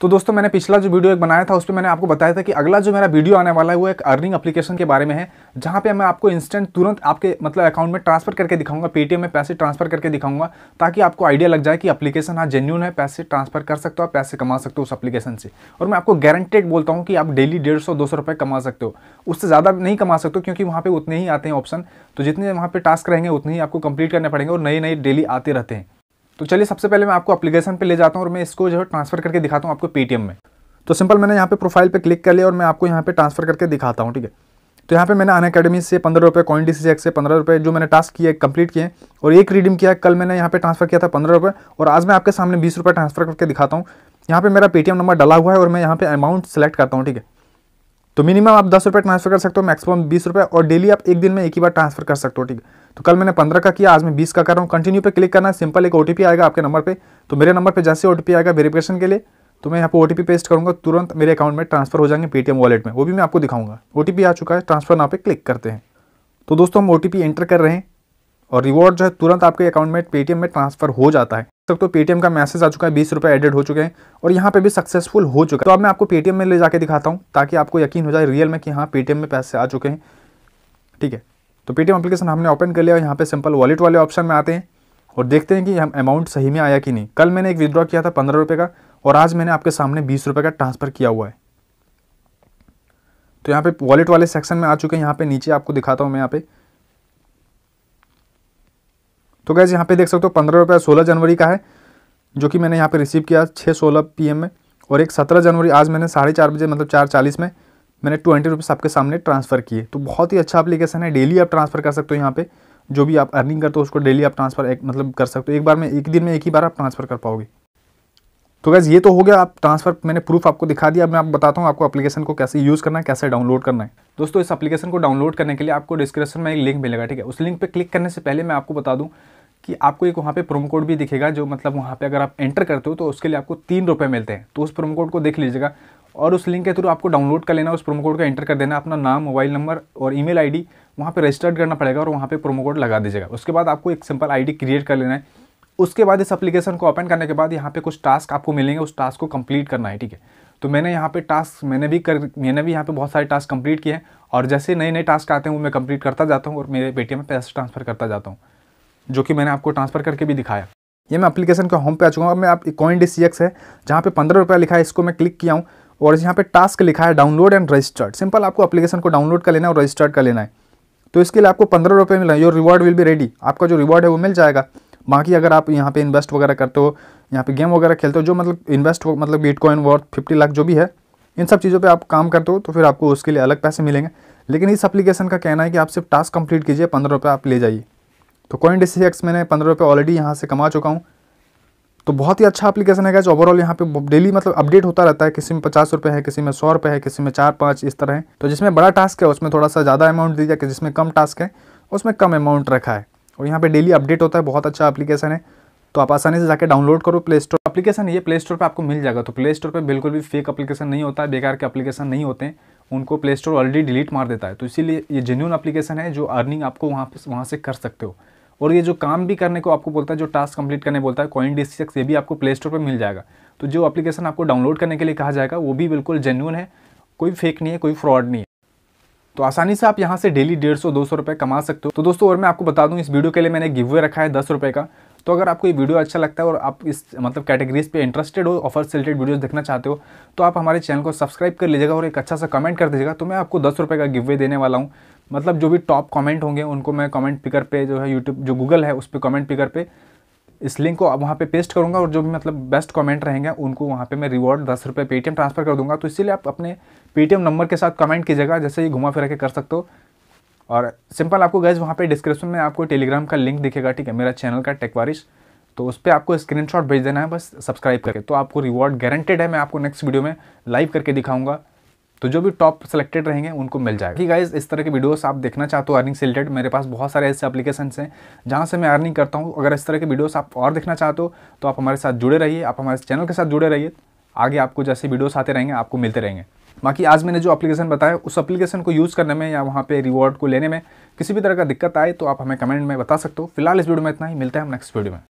तो दोस्तों मैंने पिछला जो वीडियो एक बनाया था उस पर मैंने आपको बताया था कि अगला जो मेरा वीडियो आने वाला है वो एक अर्निंग एप्लीकेशन के बारे में है जहाँ पे मैं आपको इंस्टेंट तुरंत आपके मतलब अकाउंट में ट्रांसफर करके दिखाऊंगा पेटीएम में पैसे ट्रांसफर करके दिखाऊंगा ताकि आपको आइडिया लग जाए कि एप्लीकेशन हाँ जेन्यून है पैसे ट्रांसफर कर सकते हो आप पैसे कमा सकते हो उस एप्लीकेशन से और मैं आपको गारंटेड बोलता हूँ कि आप डेली डेढ़ सौ दो सौ रुपये कमा सकते हो उससे ज़्यादा नहीं कमा सकते हो क्योंकि वहाँ पर उतने ही आते हैं ऑप्शन तो जितने वहाँ पर टास्क रहेंगे उतने ही आपको कंप्लीट करने पड़ेंगे और नए नए डेली आते रहते हैं तो चलिए सबसे पहले मैं आपको अपलीकेशन पे ले जाता हूँ और मैं इसको जो है ट्रांसफर करके दिखाता हूँ आपको पेटीएम में तो सिंपल मैंने यहाँ पे प्रोफाइल पे क्लिक कर लिया और मैं आपको यहाँ पे ट्रांसफर करके दिखाता हूँ ठीक है तो यहाँ पे मैंने अन अकेडमी से पंद्रह रुपये कॉइन डी से पंद्रह रुपये जो मैंने टास्क किए कंप्लीट किए और एक रिडीम किया कल मैंने यहाँ पे ट्रांसफर किया था पंद्रह रुपये और आज मैं आपके सामने बीस रुपये ट्रांसफर करके दिखाता हूँ यहाँ पे मेरा पेटीएम नंबर डला हुआ है और मैं यहाँ पे अमाउंट सेलेक्ट करता हूँ ठीक है तो मिनिमम आप दस रुपये ट्रांसफर कर सकते हो मैक्सिमम बीस रुपये और डेली आप एक दिन में एक ही बार ट्रांसफर कर सकते हो ठीक तो कल मैंने पंद्रह का किया आज मैं बीस का कर रहा हूँ कंटिन्यू पे क्लिक करना सिंपल एक ओ आएगा आपके नंबर पर तो मेरे नंबर पर जैसे ओ आएगा वेरीफिकेशन के लिए तो मैं यहाँ पर ओ पेस्ट करूँगा तुरंत मेरे अकाउंट में ट्रांसफर हो जाएंगे पेटीएम वॉलेट में वो भी मैं आपको दिखाऊंगा ओ आ चुका है ट्रांसफर ना पे क्लिक करते हैं तो दोस्तों हम ओ एंटर कर रहे हैं और रिवॉर्ड जो है तुरंत आपके अकाउंट में पेटीएम में ट्रांसफर हो जाता है तक तो पेटीएम का मैसेज आ चुका है बीस रुपये एडेड हो चुके हैं और यहाँ पे भी सक्सेसफुल हो चुका है तो अब मैं आपको पेटीएम में ले जाके दिखाता हूँ ताकि आपको यकीन हो जाए रियल में कि हाँ पेटीएम में पैसे आ चुके हैं ठीक है तो पेटीएम अपलीकेशन हमने ओपन कर लिया और यहाँ पे सिंपल वॉलेट वाले ऑप्शन में आते हैं और देखते हैं कि हम अमाउंट सही में आया कि नहीं कल मैंने एक विद्रॉ किया था पंद्रह रुपये का और आज मैंने आपके सामने बीस रुपये का ट्रांसफ़र किया हुआ है तो यहाँ पे वॉलेट वाले सेक्शन में आ चुके हैं यहाँ पे नीचे आपको दिखाता हूँ मैं यहाँ पे तो गैस यहाँ पे देख सकते हो पंद्रह रुपया सोलह जनवरी का है जो कि मैंने यहाँ पे रिसीव किया छः सोलह पी में और एक सत्रह जनवरी आज मैंने साढ़े चार बजे मतलब चार चालीस में मैंने ट्वेंटी रुपीज़ आपके सामने ट्रांसफ़र किए तो बहुत ही अच्छा अपलीकेशन है डेली आप ट्रांसफ़र कर सकते हो यहाँ पे जो भी आप अर्निंग करते हो उसको डेली आप ट्रांसफ़र एक मतलब कर सकते हो एक बार में एक दिन में एक ही बार आप ट्रांसफ़र कर पाओगे तो गैस ये तो हो गया आप ट्रांसफ़र मैंने प्रूफ आपको दिखा दिया अब मैं आप बताता हूँ आपको एप्लीकेशन को कैसे यूज़ करना है कैसे डाउनलोड करना है दोस्तों इस एप्लीकेशन को डाउनलोड करने के लिए आपको डिस्क्रिप्शन में एक लिंक मिलेगा ठीक है उस लिंक पर क्लिक करने से पहले मैं आपको बता दूँ कि आपको एक वहाँ पे प्रोमो कोड भी दिखेगा जो मतलब वहाँ पे अगर आप एंटर करते हो तो उसके लिए आपको तीन रुपये मिलते हैं तो उस प्रोमो कोड को देख लीजिएगा और उस लिंक के थ्रू आपको डाउनलोड कर लेना उस प्रोमो कोड का एंटर कर देना अपना नाम मोबाइल नंबर और आई डी वहाँ पर रजिस्टर्ड करना पड़ेगा और वहाँ पे प्रोमो कोड लगा दीजिएगा उसके बाद आपको एक सिंपल डी क्रिएट कर लेना है उसके बाद इस एप्लीकेशन को ओपन करने के बाद यहाँ पर कुछ टास्क आपको मिलेंगे उस टास्क को कम्प्लीट करना है ठीक है तो मैंने यहाँ पे टास्क मैंने भी कर मैंने भी यहाँ पे बहुत सारे टास्क कंप्लीट किए हैं और जैसे नए नए टास्क आते हैं वो मैं कंप्लीट करता जाता हूँ और मेरे पेटीएम में पैसे ट्रांसफ़र करता जाता हूँ जो कि मैंने आपको ट्रांसफ़र करके भी दिखाया ये मैं अपलीकेशन का होम पे आ चुका हूँ अब मैं आप कॉइन डी सी एक्स है जहाँ पे पंद्रह रुपया लिखा है इसको मैं क्लिक किया हूँ और यहाँ पे टास्क लिखा है डाउनलोड एंड रजिस्टर्ड सिंपल आपको अपलीकेशन को डाउनलोड कर लेना है और रजिस्टर्ड कर लेना है तो इसके लिए आपको पंद्रह रुपये मिला your reward will be ready आपका जो रिवॉर्ड है वो मिल जाएगा बाकी अगर आप यहाँ पे इन्वेस्ट वगैरह करते हो यहाँ पे गेम वगैरह खेलते हो जो मतलब इन्वेस्ट मतलब कॉइन वर्थ फिफ्टी लाख जो भी है इन सब चीज़ों पे आप काम करते हो तो फिर आपको उसके लिए अलग पैसे मिलेंगे लेकिन इस अप्लीकेशन का कहना है कि आप सिर्फ टास्क कंप्लीट कीजिए पंद्रह रुपये आप ले जाइए तो कॉइन एक्स मैंने पंद्रह रुपये ऑलरेडी यहाँ से कमा चुका हूँ तो बहुत ही अच्छा एप्लीकेशन है गैज ओवरऑल यहाँ पे डेली मतलब अपडेट होता रहता है किसी में पचास रुपये है किसी में सौ रुपये है किसी में चार पाँच इस तरह है तो जिसमें बड़ा टास्क है उसमें थोड़ा सा ज़्यादा अमाउंट दी कि जिसमें कम टास्क है उसमें कम अमाउंट रखा है और यहाँ पर डेली अपडेट होता है बहुत अच्छा एप्लीकेशन है तो आप आसानी से जाकर डाउनलोड करो प्ले स्टोर अपलीकेशन ये प्ले स्टोर पर आपको मिल जाएगा तो प्ले स्टोर पर बिल्कुल भी फेक अपलीकेशन नहीं होता है बेकार के अपलीकेशन नहीं होते हैं उनको प्ले स्टोर ऑलरेडी डिलीट मार देता है तो इसीलिए ये जेन्यून अपलीकेशन है जो अर्निंग आपको वहाँ वहाँ से कर सकते हो और ये जो काम भी करने को आपको बोलता है जो टास्क कंप्लीट करने बोलता है कॉइन डिस्ट्रिक्स ये भी आपको प्ले स्टोर पर मिल जाएगा तो जो एप्लीकेशन आपको डाउनलोड करने के लिए कहा जाएगा वो भी बिल्कुल जेन्यून है कोई फेक नहीं है कोई फ्रॉड नहीं है तो आसानी से आप यहाँ से डेली डेढ़ सौ दो सौ रुपये कमा सकते हो तो दोस्तों और मैं आपको बता दूँ इस वीडियो के लिए मैंने गिव रखा है दस रुपये का तो अगर आपको ये वीडियो अच्छा लगता है और आप इस मतलब कैटेगरीज पे इंटरेस्टेड हो ऑफर से रिलेटेड वीडियोस देखना चाहते हो तो आप हमारे चैनल को सब्सक्राइब कर लीजिएगा और एक अच्छा सा कमेंट कर दीजिएगा तो मैं आपको दस रुपये का गिवे देने वाला हूँ मतलब जो भी टॉप कमेंट होंगे उनको मैं कमेंट पिकर पे जो है यूट्यूब जो गूगल है उस पर कमेंट पिकर पे इस लिंक को वहाँ पे पेस्ट करूँगा और जो भी मतलब बेस्ट कमेंट रहेंगे उनको वहाँ पे मैं रिवॉर्ड दस रुपये पेटीएम ट्रांसफ़र कर दूँगा तो इसीलिए आप अपने पेटीएम नंबर के साथ कमेंट कीजिएगा जैसे ये घुमा फिरा के कर सकते हो और सिंपल आपको गैस वहाँ पे डिस्क्रिप्शन में आपको टेलीग्राम का लिंक दिखेगा ठीक है मेरा चैनल का टेकवारिश तो उस पर आपको स्क्रीनशॉट भेज देना है बस सब्सक्राइब करके तो आपको रिवॉर्ड गारंटेड है मैं आपको नेक्स्ट वीडियो में लाइव करके दिखाऊंगा तो जो भी टॉप सेलेक्टेड रहेंगे उनको मिल जाएगा ठीक गाइज इस तरह के वीडियोस आप देखना चाहते हो अर्निंग से रिलेटेड मेरे पास बहुत सारे ऐसे एप्लीकेशन हैं जहाँ से मैं अर्निंग करता हूँ अगर इस तरह के वीडियोस आप और देखना चाहते हो तो आप हमारे साथ जुड़े रहिए आप हमारे चैनल के साथ जुड़े रहिए आगे आपको जैसे वीडियोस आते रहेंगे आपको मिलते रहेंगे बाकी आज मैंने जो अपलीकेशन बताया उस अपलीकेशन को यूज़ करने में या वहाँ पे रिवॉर्ड को लेने में किसी भी तरह का दिक्कत आए तो आप हमें कमेंट में बता सकते हो फिलहाल इस वीडियो में इतना ही मिलता है हम नेक्स्ट वीडियो में